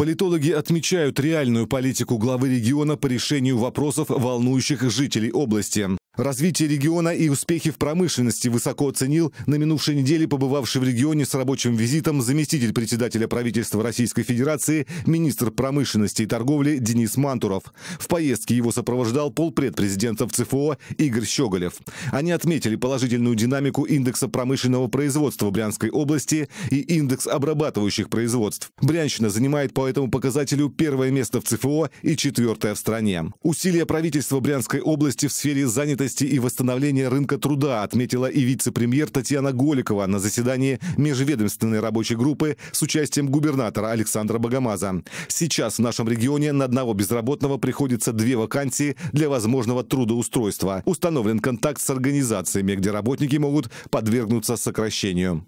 Политологи отмечают реальную политику главы региона по решению вопросов, волнующих жителей области. Развитие региона и успехи в промышленности высоко оценил на минувшей неделе побывавший в регионе с рабочим визитом заместитель председателя правительства Российской Федерации, министр промышленности и торговли Денис Мантуров. В поездке его сопровождал полпред президентов ЦФО Игорь Щеголев. Они отметили положительную динамику индекса промышленного производства Брянской области и индекс обрабатывающих производств. Брянщина занимает по этому показателю первое место в ЦФО и четвертое в стране. Усилия правительства Брянской области в сфере занятости занятости и восстановления рынка труда, отметила и вице-премьер Татьяна Голикова на заседании межведомственной рабочей группы с участием губернатора Александра Богомаза. Сейчас в нашем регионе на одного безработного приходится две вакансии для возможного трудоустройства. Установлен контакт с организациями, где работники могут подвергнуться сокращению.